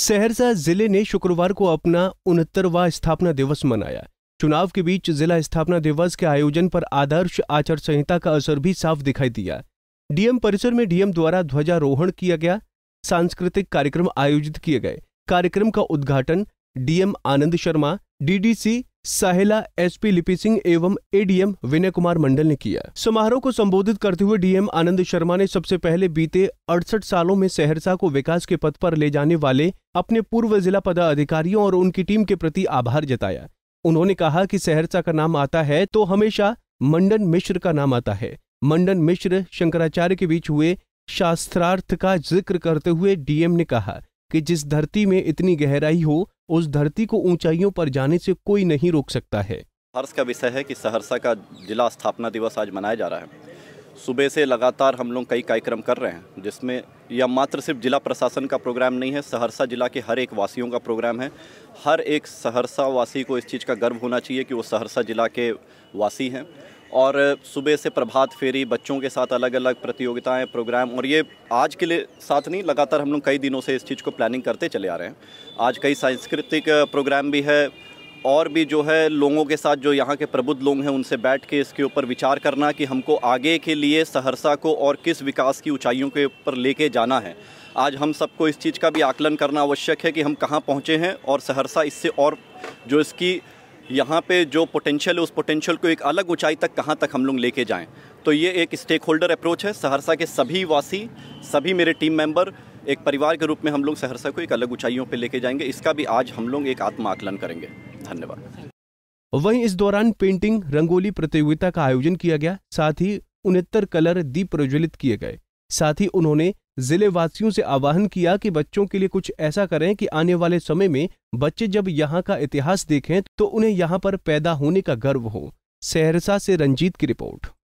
सहरसा जिले ने शुक्रवार को अपना उनहत्तरवा स्थापना दिवस मनाया चुनाव के बीच जिला स्थापना दिवस के आयोजन पर आदर्श आचार संहिता का असर भी साफ दिखाई दिया डीएम परिसर में डीएम द्वारा ध्वजारोहण किया गया सांस्कृतिक कार्यक्रम आयोजित किए गए कार्यक्रम का उद्घाटन DM Anand Sharma DDC Sahela SP Lipi Singh एवं एडीएम विनय कुमार मंडल ने किया समारोह को संबोधित करते हुए डीएम आनंद शर्मा ने सबसे पहले बीते अड़सठ सालों में सहरसा को विकास के पथ पर ले जाने वाले अपने पूर्व जिला पदाधिकारियों और उनकी टीम के प्रति आभार जताया उन्होंने कहा कि सहरसा का नाम आता है तो हमेशा मंडन मिश्र का नाम आता है मंडन मिश्र शंकराचार्य के बीच हुए शास्त्रार्थ का जिक्र करते हुए डीएम ने कहा कि जिस धरती में इतनी गहराई हो उस धरती को ऊंचाइयों पर जाने से कोई नहीं रोक सकता है हर्ष का विषय है कि सहरसा का जिला स्थापना दिवस आज मनाया जा रहा है सुबह से लगातार हम लोग कई कार्यक्रम कर रहे हैं जिसमें यह मात्र सिर्फ जिला प्रशासन का प्रोग्राम नहीं है सहरसा जिला के हर एक वासियों का प्रोग्राम है हर एक सहरसा वासी को इस चीज़ का गर्व होना चाहिए कि वो सहरसा जिला के वासी हैं और सुबह से प्रभात फेरी बच्चों के साथ अलग अलग प्रतियोगिताएं प्रोग्राम और ये आज के लिए साथ नहीं लगातार हम लोग कई दिनों से इस चीज़ को प्लानिंग करते चले आ रहे हैं आज कई सांस्कृतिक प्रोग्राम भी है और भी जो है लोगों के साथ जो यहाँ के प्रबुद्ध लोग हैं उनसे बैठ के इसके ऊपर विचार करना कि हमको आगे के लिए सहरसा को और किस विकास की ऊँचाइयों के ऊपर लेके जाना है आज हम सबको इस चीज़ का भी आकलन करना आवश्यक है कि हम कहाँ पहुँचे हैं और सहरसा इससे और जो इसकी यहाँ पे जो पोटेंशियल है उस पोटेंशियल को एक अलग ऊंचाई तक कहाँ तक हम लोग लेके जाएं तो ये एक स्टेक होल्डर अप्रोच है सहरसा के सभी वासी सभी मेरे टीम मेंबर एक परिवार के रूप में हम लोग सहरसा को एक अलग ऊंचाइयों पर लेके जाएंगे इसका भी आज हम लोग एक आत्म आकलन करेंगे धन्यवाद वहीं इस दौरान पेंटिंग रंगोली प्रतियोगिता का आयोजन किया गया साथ ही उनहत्तर कलर दीप प्रज्वलित किए गए साथ ही उन्होंने जिले वासियों से आह्वान किया कि बच्चों के लिए कुछ ऐसा करें कि आने वाले समय में बच्चे जब यहाँ का इतिहास देखें तो उन्हें यहाँ पर पैदा होने का गर्व हो सहरसा से रंजीत की रिपोर्ट